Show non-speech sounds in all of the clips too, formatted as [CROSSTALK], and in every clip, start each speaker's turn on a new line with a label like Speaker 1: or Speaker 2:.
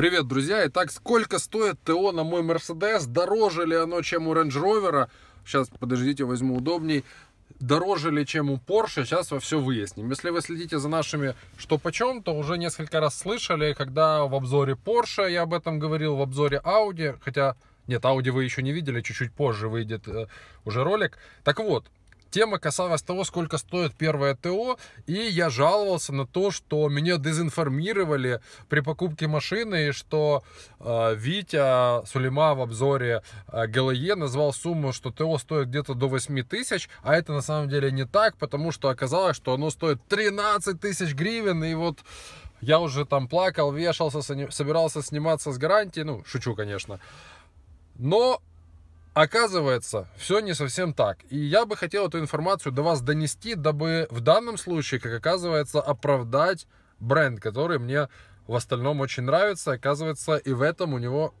Speaker 1: Привет, друзья! Итак, сколько стоит ТО на мой Мерседес? Дороже ли оно, чем у Range Rover? Сейчас, подождите, возьму удобней. Дороже ли, чем у Porsche? Сейчас во все выясним. Если вы следите за нашими что почем, то уже несколько раз слышали, когда в обзоре Porsche я об этом говорил, в обзоре Audi, хотя... Нет, Audi вы еще не видели, чуть-чуть позже выйдет э, уже ролик. Так вот, Тема касалась того, сколько стоит первое ТО, и я жаловался на то, что меня дезинформировали при покупке машины, и что э, Витя Сулейма в обзоре э, ГЛЕ назвал сумму, что ТО стоит где-то до 8 тысяч, а это на самом деле не так, потому что оказалось, что оно стоит 13 тысяч гривен, и вот я уже там плакал, вешался, собирался сниматься с гарантии, ну, шучу, конечно. Но Оказывается, все не совсем так. И я бы хотел эту информацию до вас донести, дабы в данном случае, как оказывается, оправдать бренд, который мне в остальном очень нравится. Оказывается, и в этом у него,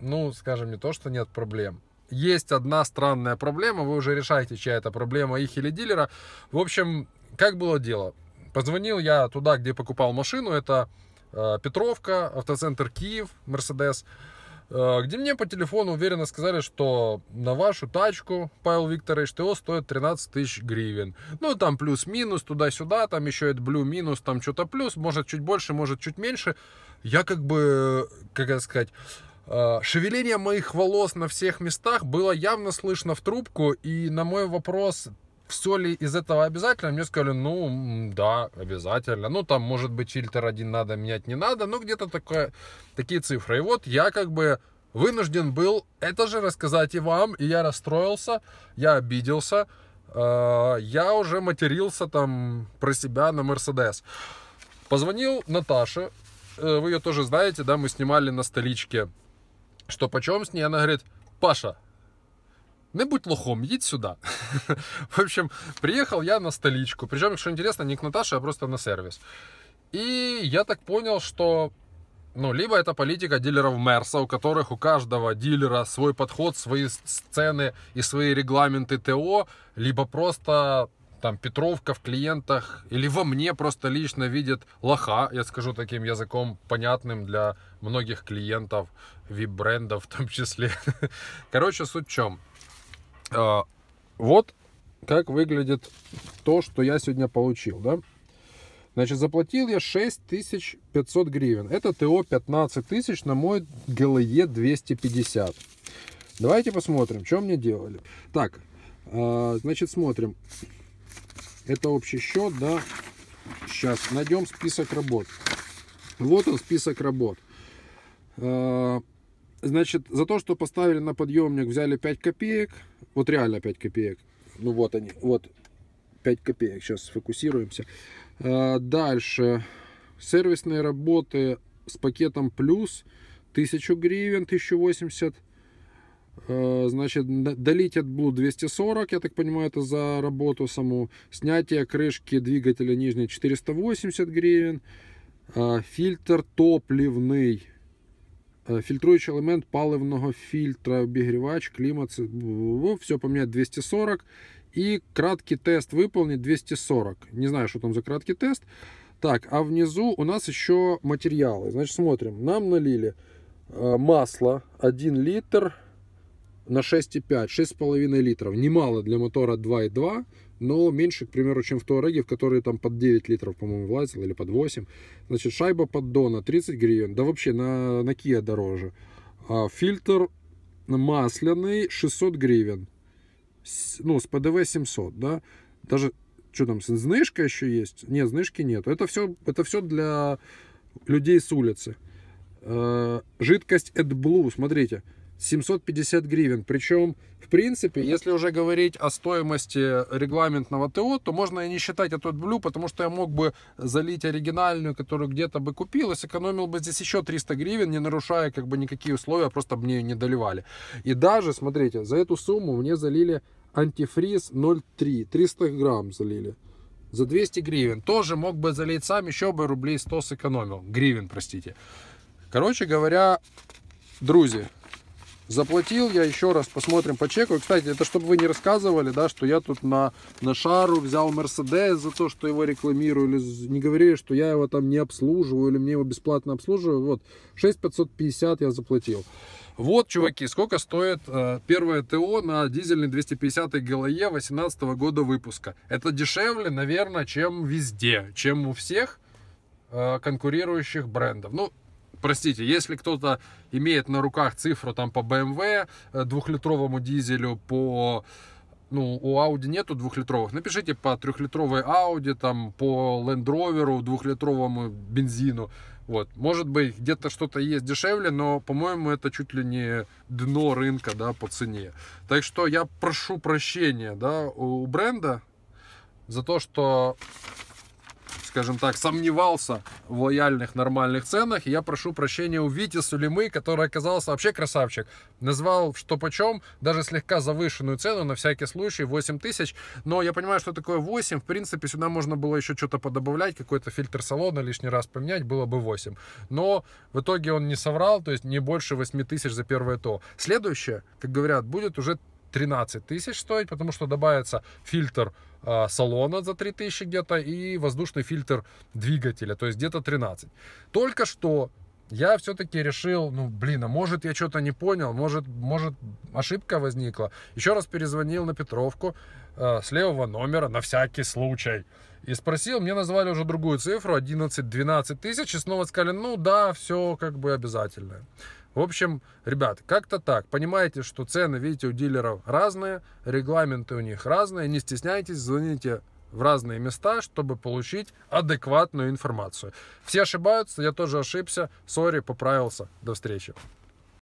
Speaker 1: ну, скажем, не то, что нет проблем. Есть одна странная проблема, вы уже решаете, чья это проблема, их или дилера. В общем, как было дело? Позвонил я туда, где покупал машину, это э, Петровка, автоцентр Киев, Мерседес. Mercedes Э, где мне по телефону уверенно сказали, что на вашу тачку, Павел Викторович, ТО стоит 13 тысяч гривен. Ну, там плюс-минус, туда-сюда, там еще это блю минус, там что-то плюс, может чуть больше, может чуть меньше. Я как бы, как это сказать, э, Шевеление моих волос на всех местах было явно слышно в трубку, и на мой вопрос, все ли из этого обязательно? Мне сказали, ну, да, обязательно. Ну, там, может быть, фильтр один надо, менять не надо. Ну, где-то такое, такие цифры. И вот я как бы вынужден был это же рассказать и вам. И я расстроился, я обиделся. Э, я уже матерился там про себя на Мерседес. Позвонил Наташе. Э, вы ее тоже знаете, да, мы снимали на столичке. Что почем с ней? Она говорит, Паша, не будь лохом, едь сюда. В общем, приехал я на столичку. Причем, что интересно, не к Наташе, а просто на сервис. И я так понял, что ну, либо это политика дилеров Мерса, у которых у каждого дилера свой подход, свои сцены и свои регламенты ТО, либо просто там Петровка в клиентах или во мне просто лично видит лоха, я скажу таким языком, понятным для многих клиентов, вип-брендов в том числе. [LAUGHS] Короче, суть в чем. А, вот как выглядит то, что я сегодня получил, да. Значит, заплатил я 6500 гривен. Это ТО 15 тысяч на мой ГЛЕ 250. Давайте посмотрим, что мне делали. Так, а, значит, смотрим. Это общий счет, да. Сейчас найдем список работ. Вот он, список работ. А, Значит, за то, что поставили на подъемник, взяли 5 копеек. Вот реально 5 копеек. Ну вот они, вот 5 копеек. Сейчас сфокусируемся. А, дальше. Сервисные работы с пакетом плюс 1000 гривен, 1080 а, Значит, долить от блуд 240, я так понимаю, это за работу саму. Снятие крышки двигателя нижней 480 гривен. А, фильтр топливный Фильтруючий елемент паливного фільтра, обігрівач, клімат, все поменять 240. И краткий тест выполнить 240. Не знаю, что там за краткий тест. Так, а внизу у нас еще материалы. Значит, смотрим. Нам налили масло 1 литр на 6,5. 6,5 литров. Немало для мотора 2,2 но меньше, к примеру, чем в Туареге, в которые там под 9 литров, по-моему, влазил, или под 8. Значит, шайба под Дона 30 гривен, да вообще на, на Kia дороже. А фильтр масляный 600 гривен, с, ну, с ПДВ 700, да, даже, что там, знижка еще есть? Нет, знижки нет. Это все, это все для людей с улицы. А, жидкость AdBlue, смотрите, 750 гривен. Причем, в принципе, если уже говорить о стоимости регламентного ТО, то можно и не считать этот блю, потому что я мог бы залить оригинальную, которую где-то бы купил, и сэкономил бы здесь еще 300 гривен, не нарушая как бы никакие условия, просто мне ее не доливали. И даже, смотрите, за эту сумму мне залили антифриз 0,3, 300 грамм залили за 200 гривен. Тоже мог бы залить сам, еще бы рублей 100 сэкономил. Гривен, простите. Короче говоря, друзья, Заплатил я еще раз, посмотрим по чеку. кстати, это чтобы вы не рассказывали, да, что я тут на, на шару взял Мерседес за то, что его рекламирую, или не говорили, что я его там не обслуживаю, или мне его бесплатно обслуживаю. Вот, 6550 я заплатил. Вот, чуваки, сколько стоит э, первое ТО на дизельный 250 ГЛЕ 18 -го года выпуска. Это дешевле, наверное, чем везде, чем у всех э, конкурирующих брендов. Ну, простите, если кто-то имеет на руках цифру там по BMW, э, двухлитровому дизелю, по ну, у Audi нету двухлитровых, напишите по трехлитровой Audi, там, по Land Rover, двухлитровому бензину, вот, может быть, где-то что-то есть дешевле, но, по-моему, это чуть ли не дно рынка, да, по цене, так что я прошу прощения, да, у бренда за то, что скажем так, сомневался в лояльных нормальных ценах. И я прошу прощения у Вити Сулимы, который оказался вообще красавчик. Назвал что почем, даже слегка завышенную цену, на всякий случай, 8 тысяч. Но я понимаю, что такое 8. В принципе, сюда можно было еще что-то подобавлять, какой-то фильтр салона лишний раз поменять, было бы 8. Но в итоге он не соврал, то есть не больше 8 тысяч за первое то. Следующее, как говорят, будет уже 13 тысяч стоить, потому что добавится фильтр э, салона за 3 тысячи где-то и воздушный фильтр двигателя, то есть где-то 13. Только что я все-таки решил, ну, блин, а может я что-то не понял, может, может ошибка возникла. Еще раз перезвонил на Петровку э, с левого номера на всякий случай. И спросил, мне назвали уже другую цифру, 11-12 тысяч, и снова сказали, ну да, все как бы обязательно. В общем, ребят, как-то так. Понимаете, что цены, видите, у дилеров разные, регламенты у них разные. Не стесняйтесь, звоните в разные места, чтобы получить адекватную информацию. Все ошибаются, я тоже ошибся. Сори, поправился. До встречи.